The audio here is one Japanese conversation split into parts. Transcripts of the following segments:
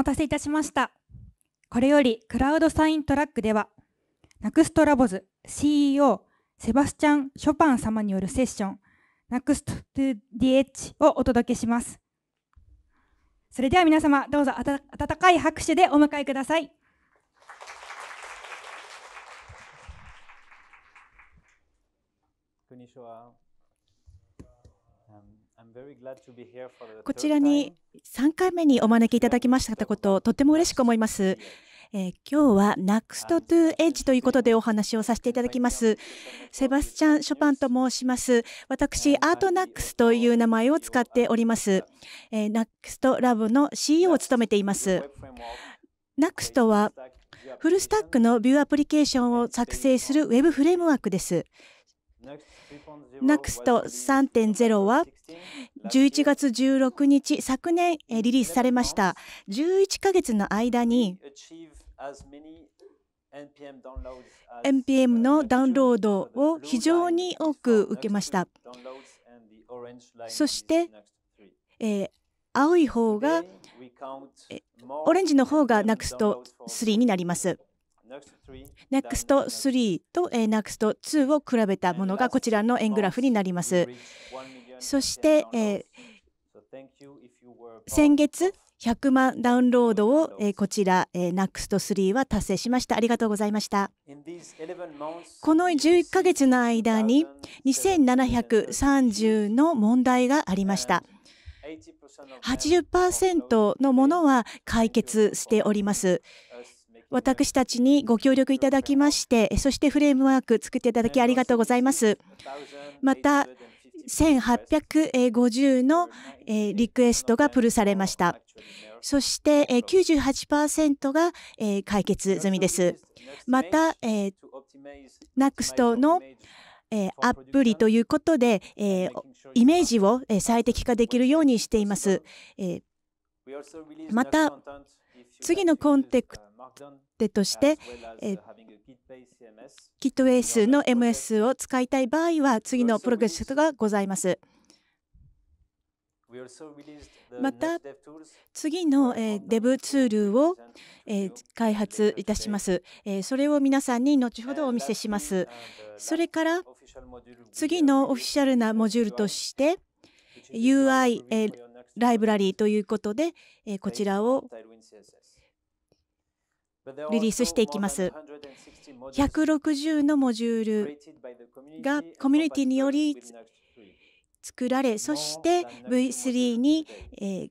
待たせいたしました。これよりクラウドサイントラックでは、ナクストラボズ CEO セバスチャン・ショパン様によるセッション、ナクスト to DH をお届けします。それでは皆様、どうぞ温かい拍手でお迎えください。こんにちは。こちらに3回目にお招きいただきましたことをとても嬉しく思います。えー、今日は NEXT to Edge ということでお話をさせていただきます。セバスチャン・ショパンと申します。私、アートナックスという名前を使っております。えー、NEXT ラブの CEO を務めています。NEXT はフルスタックのビューアプリケーションを作成する Web フレームワークです。NEXT 3.0は11月16日昨年リリースされました11ヶ月の間に NPM のダウンロードを非常に多く受けましたそして、えー、青い方がオレンジの方が NEXT3 になります NEXT3 と NEXT2 を比べたものがこちらの円グラフになります。そして、え先月100万ダウンロードを、えこちら、えー、NEXT3 は達成しました。ありがとうございました。この11ヶ月の間に2730の問題がありました。80%のものは解決しております。私たちにご協力いただきまして、そしてフレームワーク作っていただきありがとうございます。また、1850のリクエストがプルされました。そして98%が解決済みです。また、NEXT のアプリということで、イメージを最適化できるようにしています。また、次のコンテクトでとして、えキットウェイスの MS を使いたい場合は次のプロジェクトがございます。また次のデブツールを開発いたします。それを皆さんに後ほどお見せします。それから次のオフィシャルなモジュールとして UI ライブラリーということでこちらをリリースしていきます。160のモジュールがコミュニティにより作られ、そして V3 に、えー、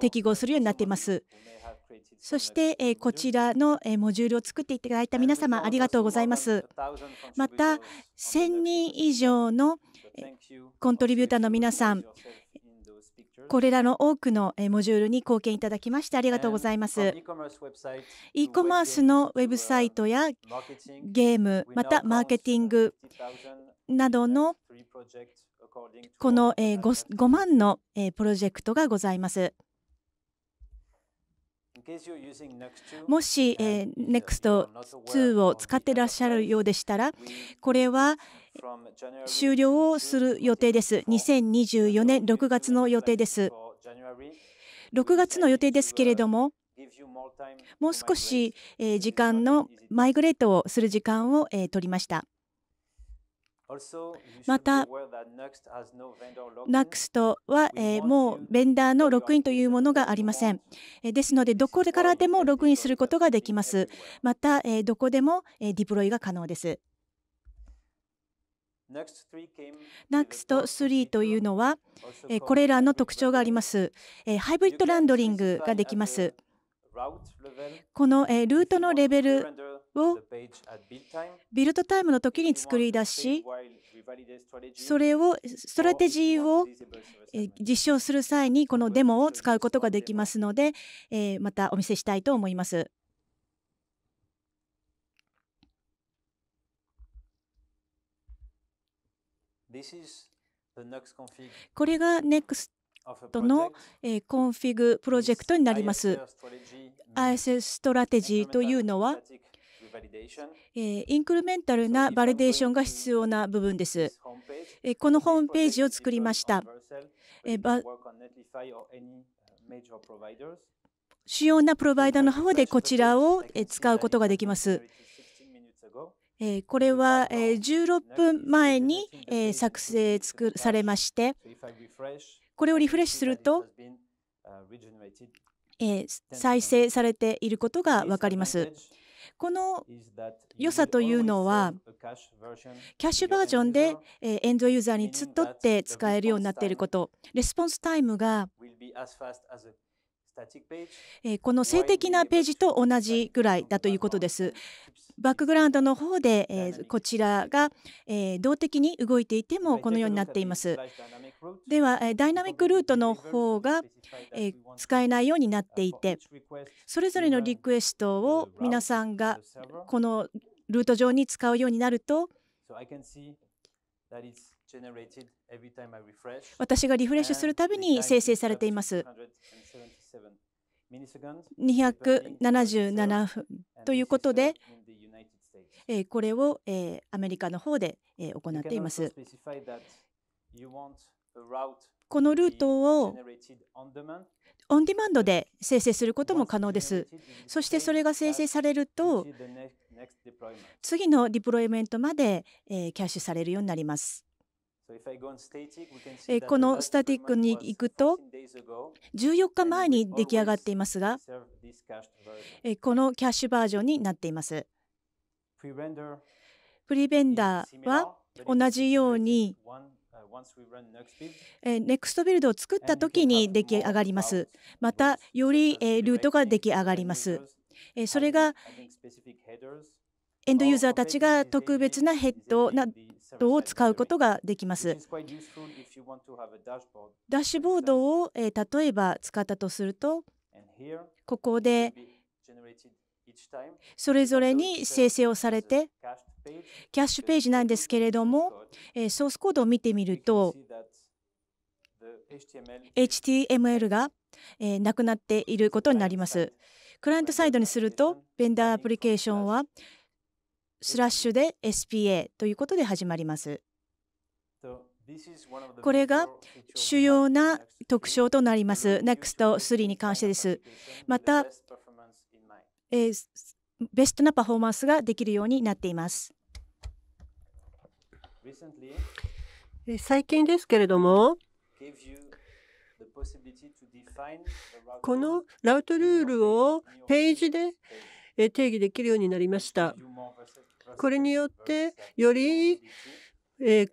適合するようになっています。そして、えこちらの、えモジュールを作っていただいた皆様、ありがとうございます。また、1000人以上のコントリビューターの皆さん、これらの多くのモジュールに貢献いただきましてありがとうございます。e コマースのウェブサイトやゲーム、またマーケティングなどのこの 5, 5万のプロジェクトがございます。もし、えー、NEXT2 を使ってらっしゃるようでしたら、これは終了をする予定です。2024年6月の予定です。6月の予定ですけれども、もう少し時間のマイグレートをする時間を取りました。また、NUXT は、えもうベンダーのログインというものがありません。ですので、どこからでもログインすることができます。また、えどこでも、えディプロイが可能です。NUXT3 というのは、えこれらの特徴があります、えハイブリッドランドリングができます。このルートのレベルをビルドタイムの時に作り出しそれをストラテジーを実証する際にこのデモを使うことができますのでまたお見せしたいと思います。これが NEXT のコンフィグプロジェクトになります。ISS ストラテジーというのはえインクルメンタルなバリデーションが必要な部分です。えこのホームページを作りました。え主要なプロバイダーの方でこちらを使うことができます。これは16分前に作成されまして、これをリフレッシュすると、再生されていることが分かります。この良さというのは、キャッシュバージョンでエンドユーザーにとって使えるようになっていること、レスポンスタイムがえこの性的なページと同じぐらいだということです。バックグラウンドの方で、えこちらが、え動的に動いていてもこのようになっています。では、ダイナミックルートの方が、え使えないようになっていて、それぞれのリクエストを皆さんがこのルート上に使うようになると、私がリフレッシュするたびに生成されています。277分ということで、これをアメリカの方で行っています。このルートをオンディマンドで生成することも可能です。そしてそれが生成されると、次のディプロイメントまでキャッシュされるようになります。このスタティックに行くと、14日前に出来上がっていますが、このキャッシュバージョンになっています。プリベンダーは同じように、ネクストビルドを作った時に出来上がります。また、よりルートが出来上がります。それがエンドユーザーたちが特別なヘッドなドを使うことができます。ダッシュボードを例えば使ったとすると、ここでそれぞれに生成をされて、キャッシュページなんですけれども、ソースコードを見てみると、HTML がなくなっていることになります。クライアントサイドにすると、ベンダーアプリケーションはスラッシュで SPA ということで始まります。これが主要な特徴となります。NEXT3 に関してです。また、えー、ベストなパフォーマンスができるようになっています。最近ですけれども、このラウトルールをページで定義できるようになりました。これによってより、え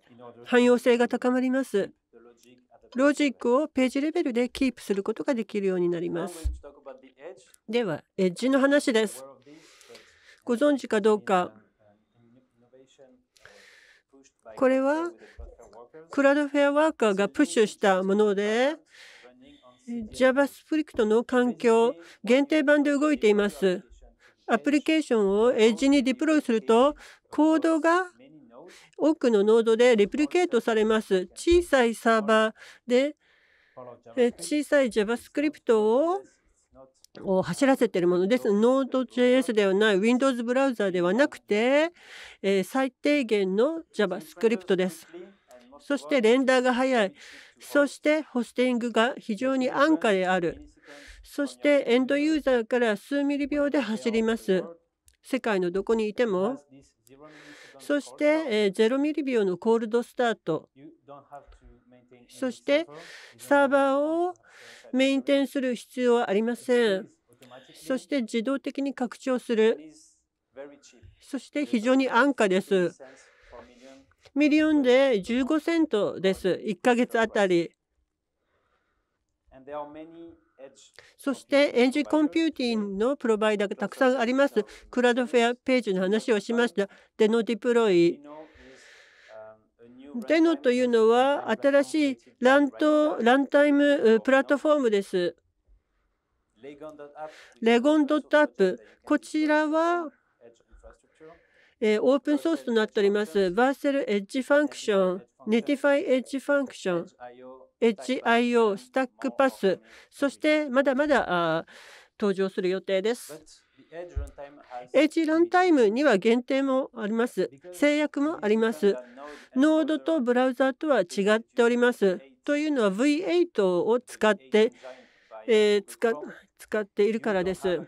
汎用性が高まります。ロジックをページレベルでキープすることができるようになります。では、エッジの話です。ご存知かどうか。これはクラウドフェアワーカーがプッシュしたもので JavaScript の環境限定版で動いています。アプリケーションをエッジにディプロイするとコードが多くのノードでレプリケートされます。小さいサーバーで小さい JavaScript を走らせているものです。Node.js ではない Windows ブラウザではなくて、え最低限の JavaScript です。そしてレンダーが速い。そしてホスティングが非常に安価である。そしてエンドユーザーから数ミリ秒で走ります。世界のどこにいても。そして0ミリ秒のコールドスタート。そしてサーバーをメインテンする必要はありません。そして自動的に拡張する。そして非常に安価です。ミリオンで15セントです。1ヶ月あたり。そしてエンジンコンピューティングのプロバイダーがたくさんあります。クラウドフェアページの話をしました。デノディプロイ。デノというのは新しいラントランタイムプラットフォームです。レゴンドットアップ。こちらはえー、オープンソースとなっております、バーセルエッジファンクション、ネティファイエッジファンクション、HIO、スタックパス、そしてまだまだ登場する予定です。エッジランタイムには限定もあります。制約もあります。ノードとブラウザーとは違っております。というのは V8 を使って、えー、使っているからです。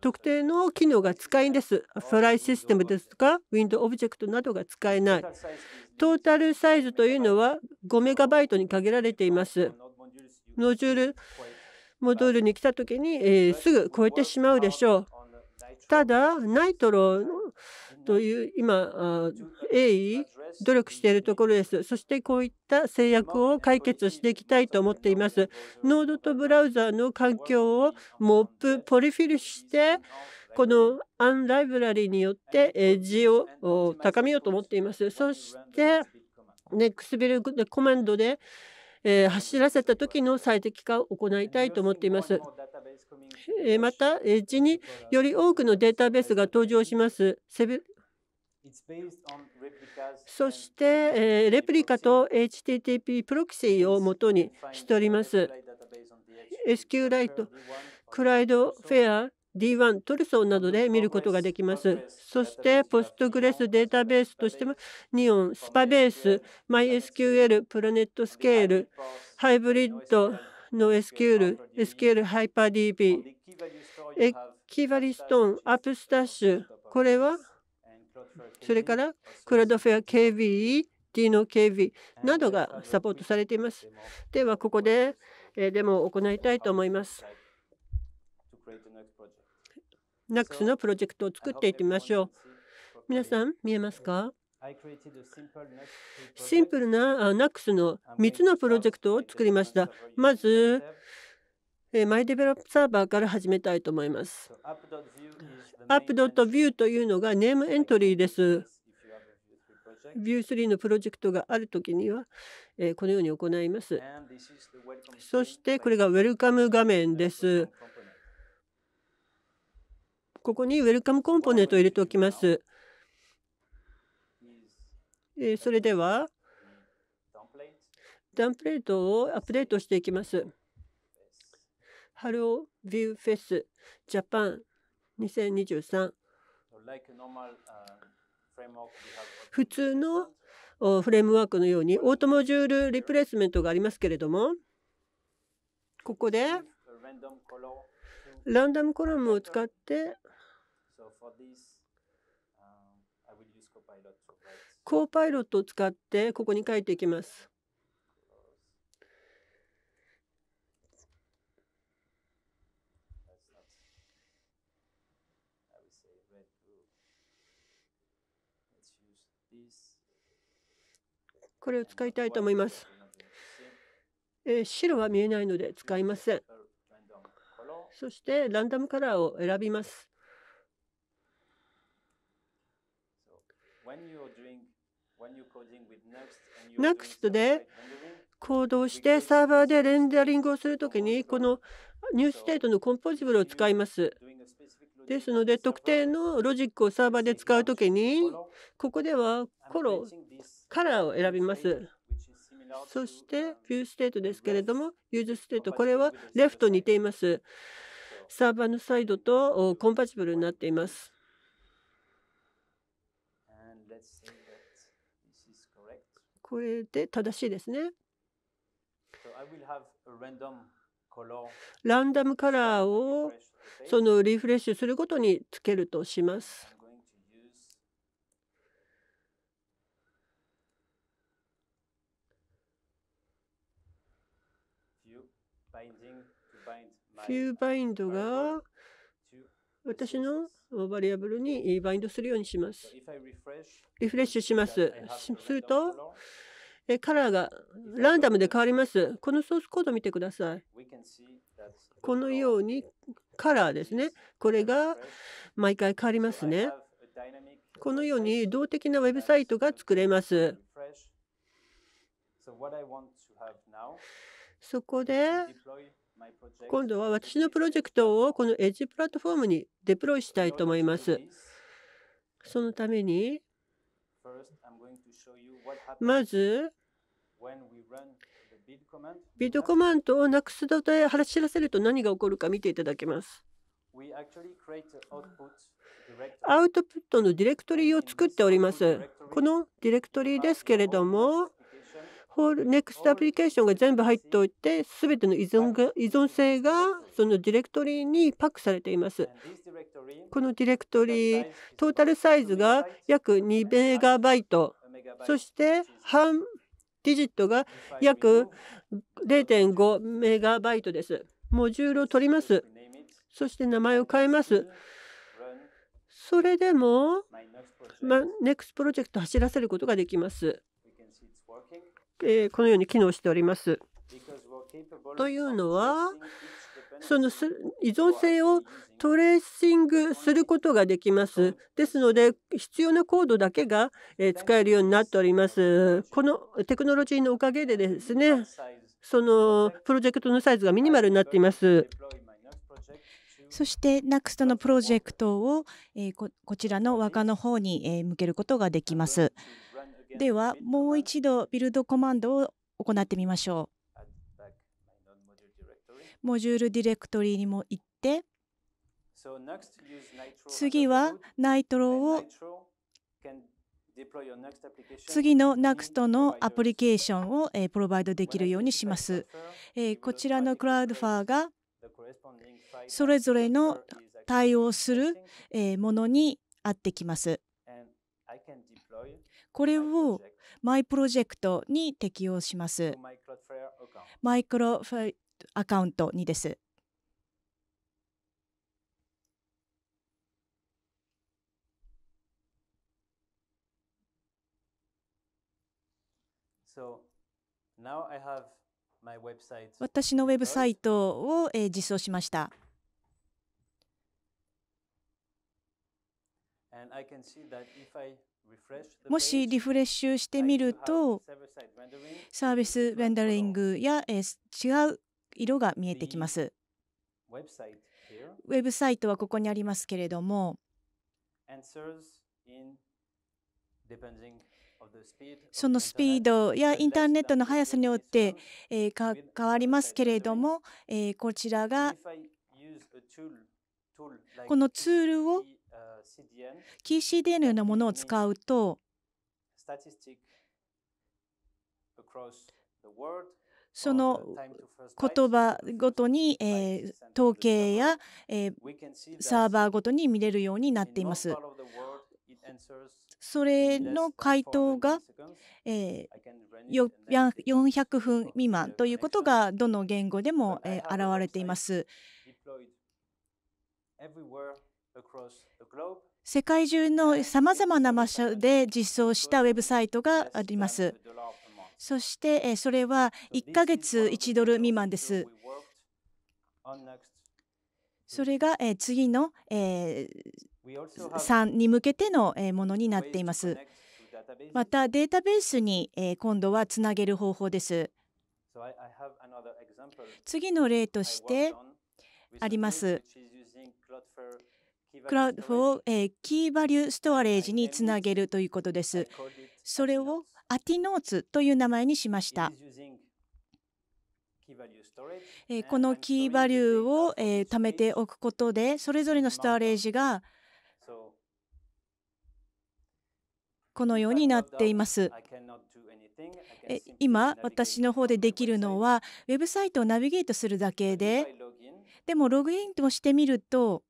特定の機能が使えんです。フライシステムですとか、ウィンドオブジェクトなどが使えない。トータルサイズというのは5メガバイトに限られています。ノジュールモドルに来た時に、えすぐ超えてしまうでしょう。ただ、ナイトロという今、鋭意努力しているところです。そしてこういった制約を解決していきたいと思っています。ノードとブラウザーの環境をモップ、ポリフィルしてこのアンライブラリによってエッジを高めようと思っています。そしてネックスビルコマンドでえ走らせた時の最適化を行いたいと思っています。えまた、エッジにより多くのデータベースが登場します。セそして、えレプリカと HTTP プロキシーをもとにしております。SQ ライト、クライドフェア、D1、トルソンなどで見ることができます。そして、ポストグレスデータベースとしても、ニオン、スパベース、MySQL、プラネットスケール、ハイブリッドの SQL、SQL ハイパー DB、エキバリストーン、アップスタッシュ、これはそれからクラウドフェア KV、備 d の KV などがサポートされていますではここでデモを行いたいと思います n u x のプロジェクトを作っていってみましょう皆さん見えますかシンプルな n u x の3つのプロジェクトを作りましたまずえマイデベロップサーバーから始めたいと思います。app.view というのがネームエントリーです。View3 のプロジェクトがあるときには、えこのように行います。そしてこれがウェルカム画面です。ここにウェルカムコンポーネントを入れておきます。えそれでは、ダンプレートをアップデートしていきます。ハロービューフェスジャパン2023普通のフレームワークのようにオートモジュールリプレイスメントがありますけれどもここでランダムコラムを使ってコーパイロットを使ってここに書いていきます。これを使いたいと思います。えー、白は見えないので使いません。そしてランダムカラーを選びます。NEXT で行動してサーバーでレンダリングをするときにこのニューステートのコンポジブルを使います。ですので特定のロジックをサーバーで使うときにここではコロカラーを選びます。そしてビューステートですけれどもユーズステートこれはレフと似ていますサーバーのサイドとコンパチブルになっていますこれで正しいですねランダムカラーをそのリフレッシュすることにつけるとしますーバインドが私のバリアブルにバインドするようにします。リフレッシュします。すると、カラーがランダムで変わります。このソースコード見てください。このようにカラーですね。これが毎回変わりますね。このように動的なウェブサイトが作れます。そこで今度は私のプロジェクトをこのエッジプラットフォームにデプロイしたいと思います。そのためにまずビッドコマンドをなくすとで走らせると何が起こるか見ていただけます。アウトプットのディレクトリを作っております。このディレクトリですけれどもホールネクストアプリケーションが全部入っておいて全ての依存が依存性がそのディレクトリにパックされていますこのディレクトリトータルサイズが約2メガバイトそして半ディジットが約0.5メガバイトですモジュールを取りますそして名前を変えますそれでも、まネクスプロジェクト走らせることができます。えー、このように機能しております。というのはその依存性をトレーシングすることができます。ですので必要なコードだけが使えるようになっております。このテクノロジーのおかげでですねそのプロジェクトのサイズがミニマルになっています。そして NEXT のプロジェクトをこちらの和歌の方に向けることができます。ではもう一度ビルドコマンドを行ってみましょう。モジュールディレクトリにも行って次は Nitro を次の NUXT のアプリケーションをプロバイドできるようにします。こちらのクラウドファーがそれぞれの対応するものに合ってきます。これをマイプロジェクトに適用します。マイクロフアカウントにです。私のウェブサイトを実装しました。もしリフレッシュしてみるとサービスベンダリングや違う色が見えてきます。ウェブサイトはここにありますけれどもそのスピードやインターネットの速さによって、えー、変わりますけれども、えー、こちらがこのツールをキー CDN のようなものを使うと、その言葉ごとに、え統計や、えサーバーごとに見れるようになっています。それの回答が、えー、400分未満ということがどの言語でも、え現れています。世界中のさまざまな場所で実装したウェブサイトがあります。そしてそれは1ヶ月1ドル未満です。それが次の3に向けてのものになっています。またデータベースに今度はつなげる方法です。次の例としてあります。クラウドフー、えキーバリューストアレージにつなげるということです。それをアティノーツという名前にしました。このキーバリューを貯めておくことでそれぞれのストアレージがこのようになっています。今私の方でできるのはウェブサイトをナビゲートするだけででもログインとしてみると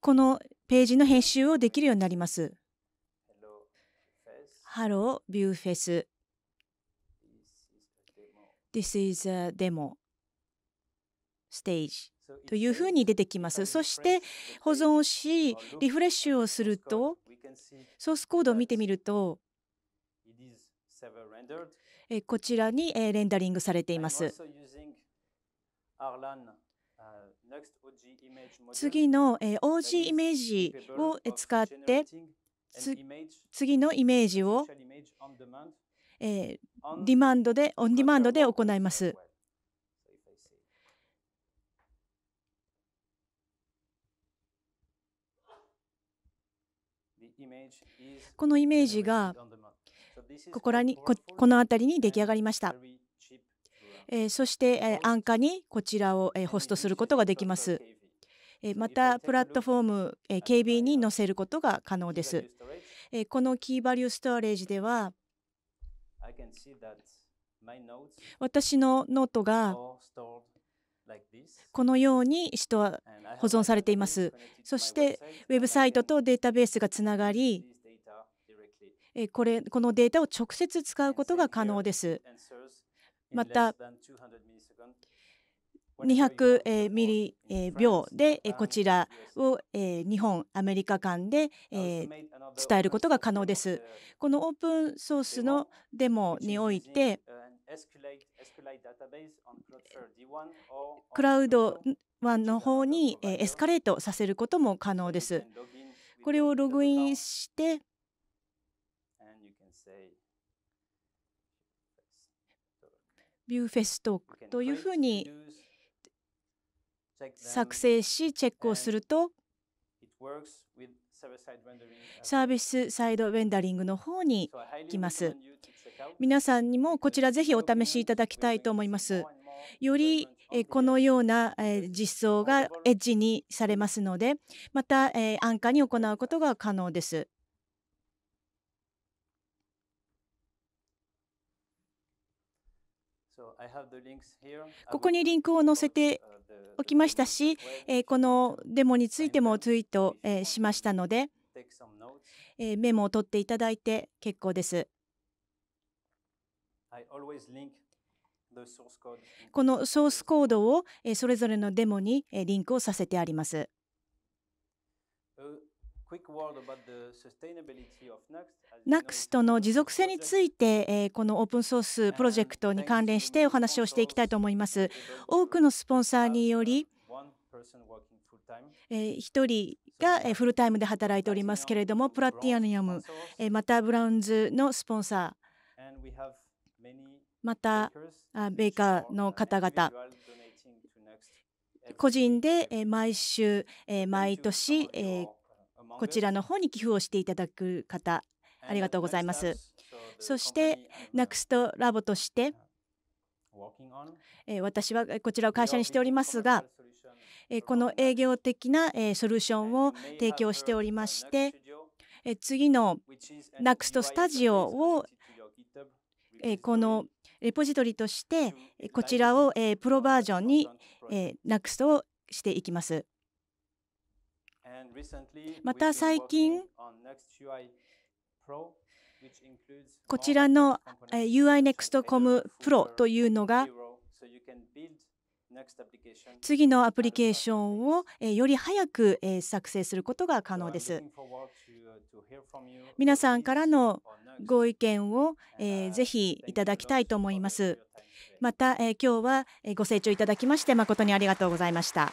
このページの編集をできるようになります。ハロービューフェス。This is a demo stage というふうに出てきます。そして保存をし、リフレッシュをすると、ソースコードを見てみると、こちらにレンダリングされています。次の OG イメージを使って次のイメージをディマンドでオンディマンドで行います。このイメージがここらにこの辺りに出来上がりました。えそして、え安価にこちらを、えホストすることができます。えまた、プラットフォーム、え KB に載せることが可能です。えこのキーバリューストアレージでは、私のノートがこのように使は保存されています。そしてウェブサイトとデータベースがつながり、これこのデータを直接使うことが可能です。また200ミリ秒でこちらを日本、アメリカ間で伝えることが可能です。このオープンソースのデモにおいてクラウド1の方にエスカレートさせることも可能です。これをログインしてビューフェストというふうに作成しチェックをするとサービスサイドェンダリングの方に行きます皆さんにもこちらぜひお試しいただきたいと思いますよりこのような実装がエッジにされますのでまた安価に行うことが可能ですここにリンクを載せておきましたし、このデモについてもツイートしましたので、メモを取っていただいて結構です。このソースコードをそれぞれのデモにリンクをさせてあります。NUXT の持続性について、このオープンソースプロジェクトに関連してお話をしていきたいと思います。多くのスポンサーにより、1人がフルタイムで働いておりますけれども、プラティアニアム、またブラウンズのスポンサー、またベーカーの方々、個人で毎週、毎年、こちらの方に寄付をしていただく方ありがとうございますそしてナクストラボとして私はこちらを会社にしておりますがこの営業的なソリューションを提供しておりまして次の NUXT スタジオをこのレポジトリとしてこちらをプロバージョンに NUXT をしていきます。また最近、こちらの UINEXTCOM Pro というのが次のアプリケーションをより早く作成することが可能です。皆さんからのご意見をぜひいただきたいと思います。また今日はご清聴いただきまして誠にありがとうございました。